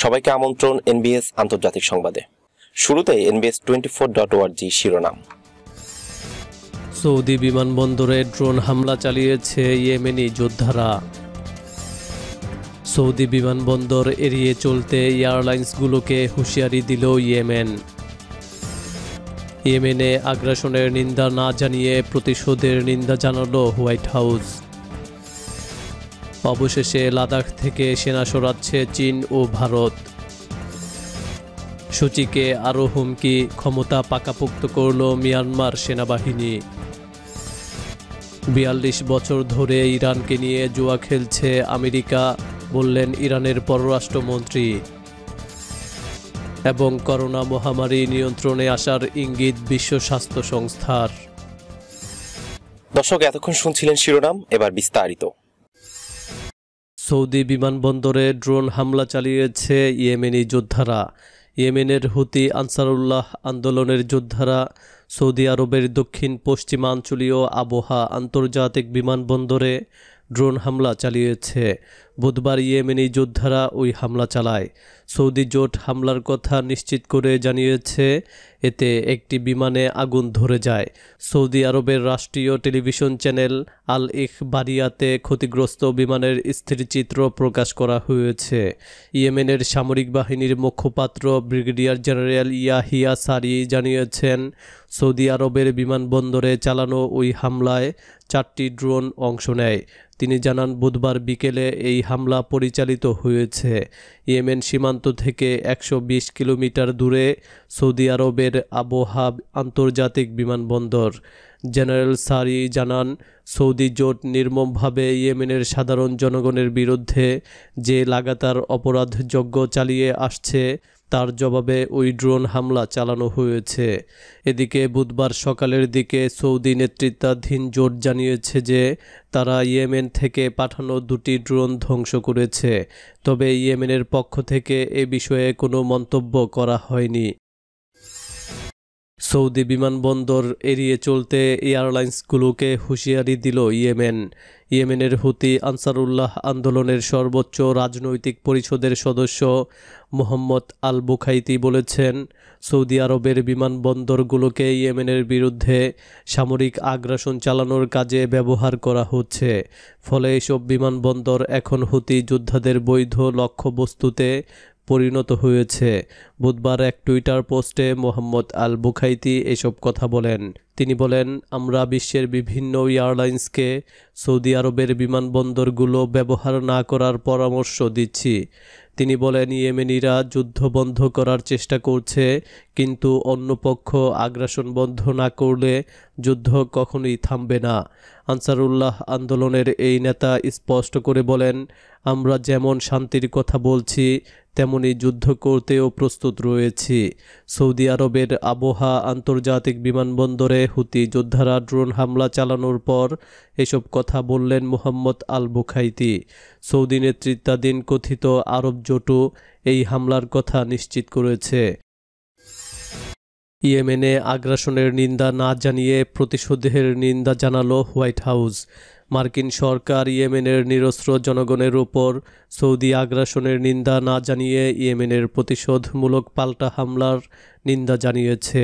সবাইকে আমন্ত্রণ এনবিএস আন্তর্জাতিক সংবাদে শুরুতে এনবিএস টোয়েন্টি ফোর ডট ওয়ার্জি শিরোনাম সৌদি বিমানবন্দরে ড্রোন হামলা চালিয়েছে ইয়েমেনি যোদ্ধারা সৌদি বিমানবন্দর এড়িয়ে চলতে এয়ারলাইন্সগুলোকে হুঁশিয়ারি দিল ইয়েমেন ইয়েমেনে আগ্রাসনের নিন্দা না জানিয়ে প্রতিশোধের নিন্দা জানালো হোয়াইট হাউস অবশেষে লাদাখ থেকে সেনা সরাচ্ছে চীন ও ভারত সূচিকে আরও হুমকি ক্ষমতা পাকাপোক্ত করল মিয়ানমার সেনাবাহিনী বিয়াল্লিশ বছর ধরে ইরানকে নিয়ে জুয়া খেলছে আমেরিকা বললেন ইরানের পররাষ্ট্রমন্ত্রী এবং করোনা মহামারী নিয়ন্ত্রণে আসার ইঙ্গিত বিশ্ব স্বাস্থ্য সংস্থার দর্শক এতক্ষণ শুনছিলেন শিরোনাম এবার বিস্তারিত সৌদি বিমানবন্দরে ড্রোন হামলা চালিয়েছে ইয়েমেনি যোদ্ধারা ইয়েমেনের হুতি আনসারুল্লাহ আন্দোলনের যোদ্ধারা সৌদি আরবের দক্ষিণ পশ্চিমাঞ্চলীয় আবহা আন্তর্জাতিক বিমানবন্দরে ড্রোন হামলা চালিয়েছে বুধবার ইয়েমেনি যোদ্ধারা ওই হামলা চালায় সৌদি জোট হামলার কথা নিশ্চিত করে জানিয়েছে এতে একটি বিমানে আগুন ধরে যায় সৌদি আরবের রাষ্ট্রীয় টেলিভিশন চ্যানেল আল ইখ বারিয়াতে ক্ষতিগ্রস্ত বিমানের স্থিরচিত্র প্রকাশ করা হয়েছে ইয়েমেনের সামরিক বাহিনীর মুখপাত্র ব্রিগেডিয়ার জেনারেল ইয়াহিয়া সারি জানিয়েছেন সৌদি আরবের বিমানবন্দরে চালানো ওই হামলায় চারটি ড্রোন অংশ নেয় তিনি জানান বুধবার বিকেলে এই হামলা পরিচালিত হয়েছে ইয়েমেন সীমান্ত থেকে একশো কিলোমিটার দূরে সৌদি আরবের আবহাব আন্তর্জাতিক বিমানবন্দর জেনারেল সারি জানান সৌদি জোট নির্মমভাবে ইয়েমেনের সাধারণ জনগণের বিরুদ্ধে যে লাগাতার অপরাধযজ্ঞ চালিয়ে আসছে তার জবাবে ওই ড্রোন হামলা চালানো হয়েছে এদিকে বুধবার সকালের দিকে সৌদি নেতৃত্বাধীন জোট জানিয়েছে যে তারা ইয়েমেন থেকে পাঠানো দুটি ড্রোন ধ্বংস করেছে তবে ইয়েমেনের পক্ষ থেকে এ বিষয়ে কোনো মন্তব্য করা হয়নি সৌদি বিমানবন্দর এড়িয়ে চলতে এয়ারলাইন্সগুলোকে হুঁশিয়ারি দিল ইয়েমেন ইয়েমেনের হুতি আনসারুল্লাহ আন্দোলনের সর্বোচ্চ রাজনৈতিক পরিষদের সদস্য মোহাম্মদ আল বুখাইতি বলেছেন সৌদি আরবের বিমানবন্দরগুলোকে ইয়েমেনের বিরুদ্ধে সামরিক আগ্রাসন চালানোর কাজে ব্যবহার করা হচ্ছে ফলে এসব বিমানবন্দর এখন হুতি যোদ্ধাদের বৈধ লক্ষ্যবস্তুতে পরিণত হয়েছে বুধবার এক টুইটার পোস্টে মোহাম্মদ আল বুখাইতি এসব কথা বলেন তিনি বলেন আমরা বিশ্বের বিভিন্ন এয়ারলাইন্সকে সৌদি আরবের বিমানবন্দরগুলো ব্যবহার না করার পরামর্শ দিচ্ছি তিনি বলেন ইয়েমেনিরা যুদ্ধ বন্ধ করার চেষ্টা করছে কিন্তু অন্য পক্ষ আগ্রাসন বন্ধ না করলে যুদ্ধ কখনোই থামবে না আনসারুল্লাহ আন্দোলনের এই নেতা স্পষ্ট করে বলেন আমরা যেমন শান্তির কথা বলছি তেমনি যুদ্ধ করতেও প্রস্তুত রয়েছি সৌদি আরবের আবহা আন্তর্জাতিক বিমানবন্দরে হুতি যোদ্ধারা ড্রোন হামলা চালানোর পর এসব কথা বললেন মোহাম্মদ আল বুখাইতি সৌদি নেতৃত্বাধীন কথিত আরব জোটু এই হামলার কথা নিশ্চিত করেছে ইয়েমেনে আগ্রাসনের নিন্দা না জানিয়ে প্রতিশোধের নিন্দা জানালো হোয়াইট হাউস মার্কিন সরকার ইয়েমেনের নিরস্ত্র জনগণের ওপর সৌদি আগ্রাসনের নিন্দা না জানিয়ে ইয়েমেনের প্রতিশোধমূলক পাল্টা হামলার নিন্দা জানিয়েছে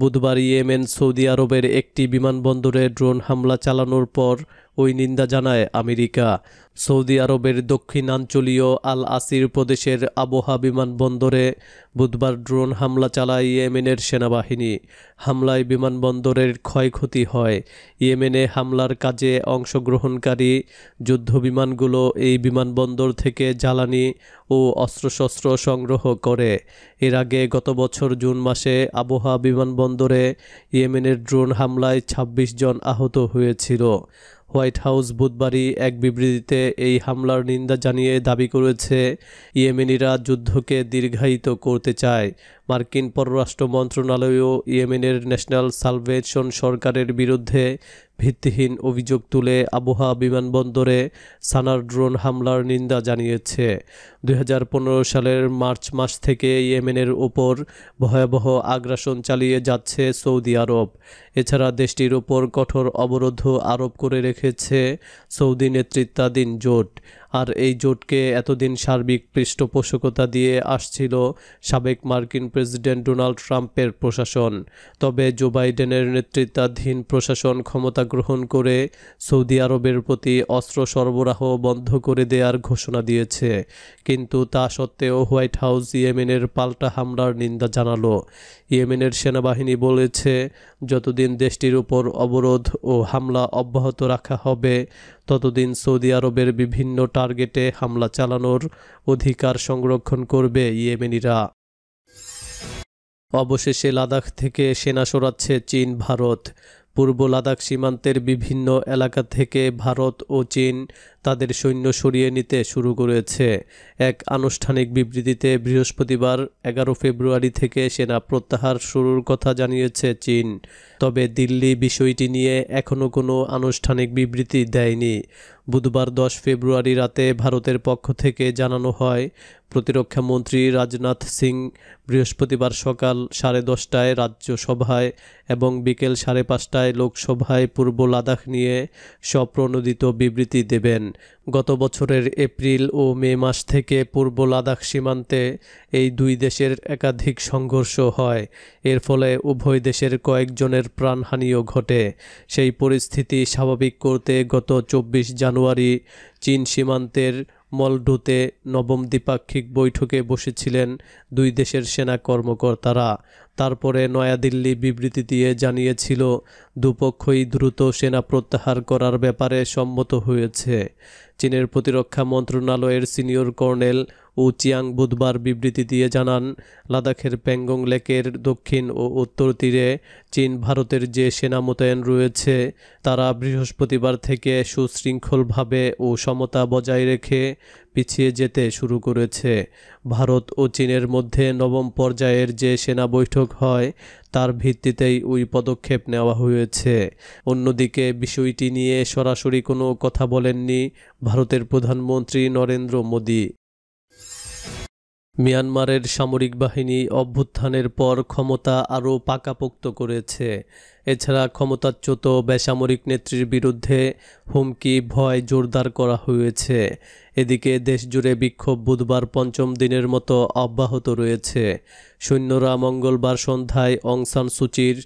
বুধবার ইয়েমেন সৌদি আরবের একটি বিমানবন্দরে ড্রোন হামলা চালানোর পর ওই নিন্দা জানায় আমেরিকা সৌদি আরবের দক্ষিণাঞ্চলীয় আল আসির প্রদেশের আবহা বিমানবন্দরে বুধবার ড্রোন হামলা চালায় ইয়েমেনের সেনাবাহিনী হামলায় বিমানবন্দরের ক্ষয়ক্ষতি হয় ইয়েমেনে হামলার কাজে অংশগ্রহণকারী যুদ্ধবিমানগুলো এই বিমানবন্দর থেকে জ্বালানি ও অস্ত্রশস্ত্র সংগ্রহ করে এর আগে গত বছর জুন মাসে আবহা বিমানবন্দরে ইয়েমেনের ড্রোন হামলায় ২৬ জন আহত হয়েছিল হোয়াইট হাউস বুধবারই এক বিবৃতিতে এই হামলার নিন্দা জানিয়ে দাবি করেছে ইয়েমেনিরা যুদ্ধকে দীর্ঘায়িত করতে চায় মার্কিন পররাষ্ট্র মন্ত্রণালয়ও ইয়েমেনের ন্যাশনাল সালভেশন সরকারের বিরুদ্ধে ভিত্তিহীন অভিযোগ তুলে আবহাওয়া বিমানবন্দরে সানার ড্রোন হামলার নিন্দা জানিয়েছে দুই সালের মার্চ মাস থেকে ইয়েমেনের ওপর ভয়াবহ আগ্রাসন চালিয়ে যাচ্ছে সৌদি আরব এছাড়া দেশটির ওপর কঠোর অবরোধ আরোপ করে রেখেছে সৌদি নেতৃত্বাধীন জোট আর এই জোটকে এতদিন সার্বিক পৃষ্ঠপোষকতা দিয়ে আসছিল সাবেক মার্কিন প্রেসিডেন্ট ডোনাল্ড ট্রাম্পের প্রশাসন তবে জো বাইডেনের নেতৃত্বাধীন প্রশাসন ক্ষমতা গ্রহণ করে সৌদি আরবের প্রতি অস্ত্র সরবরাহ বন্ধ করে দেওয়ার ঘোষণা দিয়েছে কিন্তু তা সত্ত্বেও হোয়াইট হাউস ইয়েমেনের পাল্টা হামলার নিন্দা জানালো ইয়েমেনের সেনাবাহিনী বলেছে যতদিন দেশটির উপর অবরোধ ও হামলা অব্যাহত রাখা হবে ততদিন সৌদি আরবের বিভিন্ন টার্গেটে হামলা চালানোর অধিকার সংরক্ষণ করবে ইয়েমেনিরা অবশেষে লাদাখ থেকে সেনা সরাচ্ছে চীন ভারত পূর্ব লাদাখ সীমান্তের বিভিন্ন এলাকা থেকে ভারত ও চীন তাদের সৈন্য সরিয়ে নিতে শুরু করেছে এক আনুষ্ঠানিক বিবৃতিতে বৃহস্পতিবার এগারো ফেব্রুয়ারি থেকে সেনা প্রত্যাহার শুরুর কথা জানিয়েছে চীন তবে দিল্লি বিষয়টি নিয়ে এখনও কোনো আনুষ্ঠানিক বিবৃতি দেয়নি বুধবার দশ ফেব্রুয়ারি রাতে ভারতের পক্ষ থেকে জানানো হয় প্রতিরক্ষামন্ত্রী রাজনাথ সিং বৃহস্পতিবার সকাল সাড়ে দশটায় রাজ্যসভায় এবং বিকেল সাড়ে পাঁচটায় লোকসভায় পূর্ব লাদাখ নিয়ে স্বপ্রণোদিত বিবৃতি দেবেন গত বছরের এপ্রিল ও মে মাস থেকে পূর্ব লাদাখ সীমান্তে এই দুই দেশের একাধিক সংঘর্ষ হয় এর ফলে উভয় দেশের কয়েকজনের প্রাণহানিও ঘটে সেই পরিস্থিতি স্বাভাবিক করতে গত চব্বিশ জানুয়ারি চীন সীমান্তের মলডুতে নবম দ্বিপাক্ষিক বৈঠকে বসেছিলেন দুই দেশের সেনা কর্মকর্তারা তারপরে নয়াদিল্লি বিবৃতি দিয়ে জানিয়েছিল দুপক্ষই দ্রুত সেনা প্রত্যাহার করার ব্যাপারে সম্মত হয়েছে চীনের প্রতিরক্ষা মন্ত্রণালয়ের সিনিয়র কর্নেল ও চিয়াং বুধবার বিবৃতি দিয়ে জানান লাদাখের প্যাংগং লেকের দক্ষিণ ও উত্তর তীরে চীন ভারতের যে সেনা মোতায়েন রয়েছে তারা বৃহস্পতিবার থেকে সুশৃঙ্খলভাবে ও সমতা বজায় রেখে পিছিয়ে যেতে শুরু করেছে ভারত ও চীনের মধ্যে নবম পর্যায়ের যে সেনা বৈঠক হয় তার ভিত্তিতেই ওই পদক্ষেপ নেওয়া হয়েছে অন্যদিকে বিষয়টি নিয়ে সরাসরি কোনো কথা বলেননি ভারতের প্রধানমন্ত্রী নরেন্দ্র মোদী মিয়ানমারের সামরিক বাহিনী অভ্যুত্থানের পর ক্ষমতা আরও পাকাপোক্ত করেছে এছাড়া ক্ষমতাচ্যুত বেসামরিক নেত্রীর বিরুদ্ধে হুমকি ভয় জোরদার করা হয়েছে এদিকে দেশজুড়ে বিক্ষোভ বুধবার পঞ্চম দিনের মতো অব্যাহত রয়েছে সৈন্যরা মঙ্গলবার সন্ধ্যায় অংসান সুচির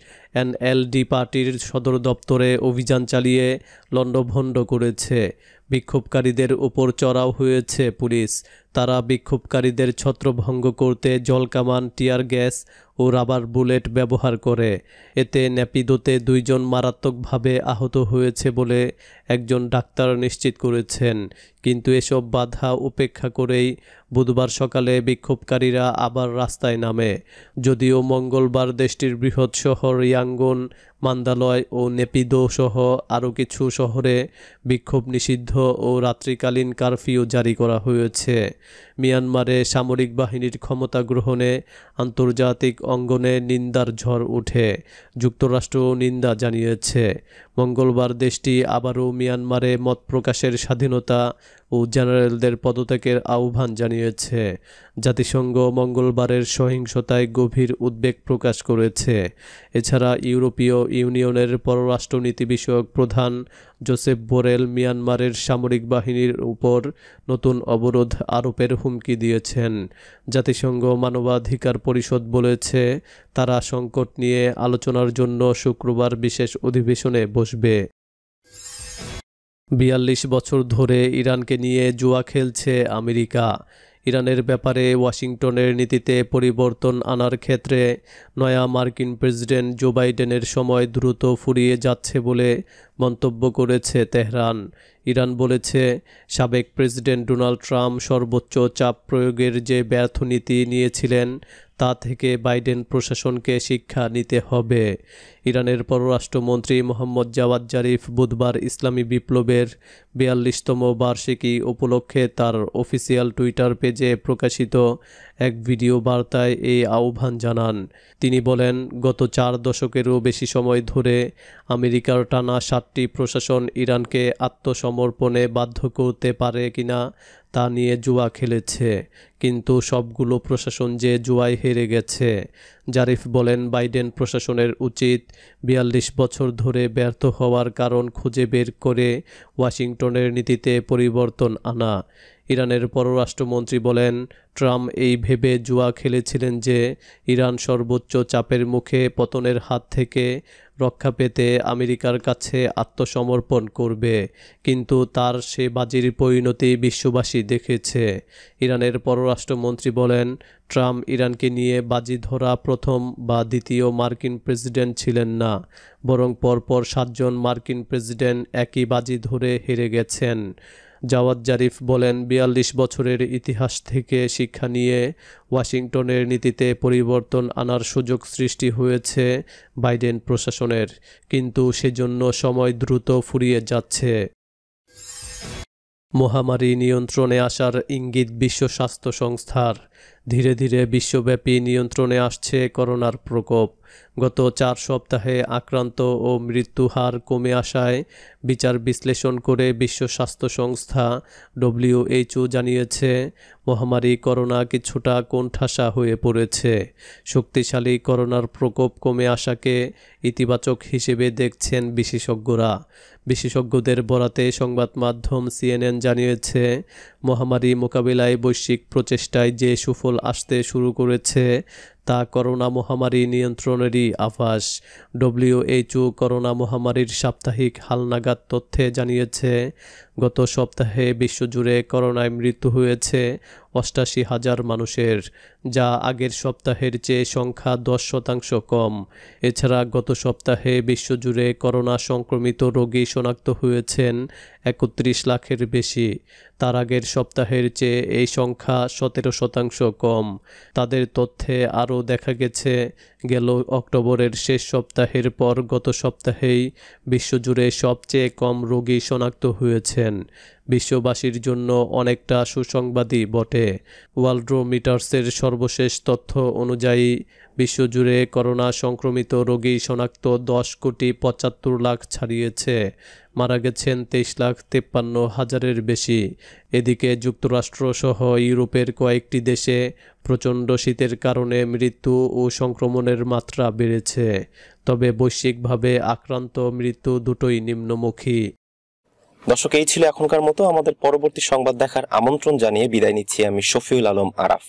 এনএলডি পার্টির সদর দপ্তরে অভিযান চালিয়ে লণ্ডভণ্ড করেছে বিক্ষোভকারীদের উপর চড়াও হয়েছে পুলিশ তারা বিক্ষোভকারীদের ছত্রভঙ্গ করতে জলকামান টিয়ার গ্যাস ও রাবার বুলেট ব্যবহার করে এতে ন্যাপিদোতে দুইজন মারাত্মকভাবে আহত হয়েছে বলে একজন ডাক্তার নিশ্চিত করেছেন কিন্তু এসব বাধা উপেক্ষা করেই বুধবার সকালে বিক্ষোভকারীরা আবার রাস্তায় নামে যদিও মঙ্গলবার দেশটির বৃহৎ শহর ইয়াঙ্গন মান্দালয় ও নেপিদো সহ আরও কিছু শহরে বিক্ষোভ নিষিদ্ধ ও রাত্রিকালীন কারফিউ জারি করা হয়েছে মিয়ানমারে সামরিক বাহিনীর ক্ষমতা গ্রহণে আন্তর্জাতিক অঙ্গনে নিন্দার ঝড় উঠে যুক্তরাষ্ট্র নিন্দা জানিয়েছে মঙ্গলবার দেশটি আবারও মিয়ানমারে মত প্রকাশের স্বাধীনতা ও জেনারেলদের পদত্যাগের আহ্বান জানিয়েছে জাতিসংঘ মঙ্গলবারের সহিংসতায় গভীর উদ্বেগ প্রকাশ করেছে এছাড়া ইউরোপীয় ইউনিয়নের পররাষ্ট্রনীতি বিষয়ক প্রধান জোসেফ বোরেল মিয়ানমারের সামরিক বাহিনীর উপর নতুন অবরোধ আরোপের হুমকি দিয়েছেন জাতিসংঘ মানবাধিকার পরিষদ বলেছে তারা সংকট নিয়ে আলোচনার জন্য শুক্রবার বিশেষ অধিবেশনে বসবে বিয়াল্লিশ বছর ধরে ইরানকে নিয়ে জুয়া খেলছে আমেরিকা ইরানের ব্যাপারে ওয়াশিংটনের নীতিতে পরিবর্তন আনার ক্ষেত্রে নয়া মার্কিন প্রেসিডেন্ট জো বাইডেনের সময় দ্রুত ফুরিয়ে যাচ্ছে বলে মন্তব্য করেছে তেহরান ইরান বলেছে সাবেক প্রেসিডেন্ট ডোনাল্ড ট্রাম্প সর্বোচ্চ চাপ প্রয়োগের যে ব্যর্থ নীতি নিয়েছিলেন তা থেকে বাইডেন প্রশাসনকে শিক্ষা নিতে হবে ইরানের পররাষ্ট্রমন্ত্রী মোহাম্মদ জাওয়াদ জারিফ বুধবার ইসলামী বিপ্লবের বিয়াল্লিশতম বার্ষিকী উপলক্ষে তার অফিসিয়াল টুইটার পেজে প্রকাশিত এক ভিডিও বার্তায় এই আহ্বান জানান তিনি বলেন গত চার দশকেরও বেশি সময় ধরে আমেরিকার টানা সাতটি প্রশাসন ইরানকে আত্মসম সমর্পণে বাধ্য করতে পারে কিনা তা নিয়ে জুয়া খেলেছে কিন্তু সবগুলো প্রশাসন যে জুয়ায় হেরে গেছে জারিফ বলেন বাইডেন প্রশাসনের উচিত বিয়াল্লিশ বছর ধরে ব্যর্থ হওয়ার কারণ খুঁজে বের করে ওয়াশিংটনের নীতিতে পরিবর্তন আনা ইরানের পররাষ্ট্রমন্ত্রী বলেন ট্রাম্প এই ভেবে জুয়া খেলেছিলেন যে ইরান সর্বোচ্চ চাপের মুখে পতনের হাত থেকে রক্ষা পেতে আমেরিকার কাছে আত্মসমর্পণ করবে কিন্তু তার সে বাজির পরিণতি বিশ্ববাসী দেখেছে ইরানের পররাষ্ট্রমন্ত্রী বলেন ট্রাম্প ইরানকে নিয়ে বাজি ধরা প্রথম বা দ্বিতীয় মার্কিন প্রেসিডেন্ট ছিলেন না বরং পরপর সাতজন মার্কিন প্রেসিডেন্ট একই বাজি ধরে হেরে গেছেন জাওয়াদ জারিফ বলেন বিয়াল্লিশ বছরের ইতিহাস থেকে শিক্ষা নিয়ে ওয়াশিংটনের নীতিতে পরিবর্তন আনার সুযোগ সৃষ্টি হয়েছে বাইডেন প্রশাসনের কিন্তু সেজন্য সময় দ্রুত ফুরিয়ে যাচ্ছে মহামারী নিয়ন্ত্রণে আসার ইঙ্গিত বিশ্ব স্বাস্থ্য সংস্থার ধীরে ধীরে বিশ্বব্যাপী নিয়ন্ত্রণে আসছে করোনার প্রকোপ গত চার সপ্তাহে আক্রান্ত ও মৃত্যু হার কমে আসায় বিচার বিশ্লেষণ করে বিশ্ব স্বাস্থ্য সংস্থা ডব্লিউএইচও জানিয়েছে মহামারী করোনা কিছুটা কোণঠাসা হয়ে পড়েছে শক্তিশালী করোনার প্রকোপ কমে আসাকে ইতিবাচক হিসেবে দেখছেন বিশেষজ্ঞরা বিশেষজ্ঞদের বরাতে সংবাদ মাধ্যম সিএনএন জানিয়েছে মহামারী মোকাবিলায় বৈশ্বিক প্রচেষ্টায় যে সুফল আসতে শুরু করেছে তা করোনা মহামারী নিয়ন্ত্রণেরই আভাস ডব্লিউএইচও করোনা মহামারীর সাপ্তাহিক হালনাগাদ তথ্যে জানিয়েছে গত সপ্তাহে বিশ্বজুড়ে করোনায় মৃত্যু হয়েছে অষ্টাশি হাজার মানুষের যা আগের সপ্তাহের চেয়ে সংখ্যা দশ শতাংশ কম এছাড়া গত সপ্তাহে বিশ্বজুড়ে করোনা সংক্রমিত রোগী শনাক্ত হয়েছেন একত্রিশ লাখের বেশি তার আগের সপ্তাহের চেয়ে এই সংখ্যা সতেরো শতাংশ কম তাদের তথ্যে আরও আরও দেখা গেছে গেল অক্টোবরের শেষ সপ্তাহের পর গত সপ্তাহেই বিশ্বজুড়ে সবচেয়ে কম রোগী শনাক্ত হয়েছেন বিশ্ববাসীর জন্য অনেকটা সুসংবাদী বটে ওয়ালড্রোমিটার্সের সর্বশেষ তথ্য অনুযায়ী বিশ্বজুড়ে করোনা সংক্রমিত রোগী শনাক্ত দশ কোটি পঁচাত্তর লাখ ছাড়িয়েছে মারা গেছেন তেইশ লাখ তেপ্পান্ন হাজারের বেশি এদিকে যুক্তরাষ্ট্রসহ ইউরোপের কয়েকটি দেশে প্রচণ্ড শীতের কারণে মৃত্যু ও সংক্রমণের মাত্রা বেড়েছে তবে বৈশ্বিকভাবে আক্রান্ত মৃত্যু দুটোই নিম্নমুখী দর্শক এই ছিল এখনকার মতো আমাদের পরবর্তী সংবাদ দেখার আমন্ত্রণ জানিয়ে বিদায় নিচ্ছি আমি শফিউল আলম আরাফ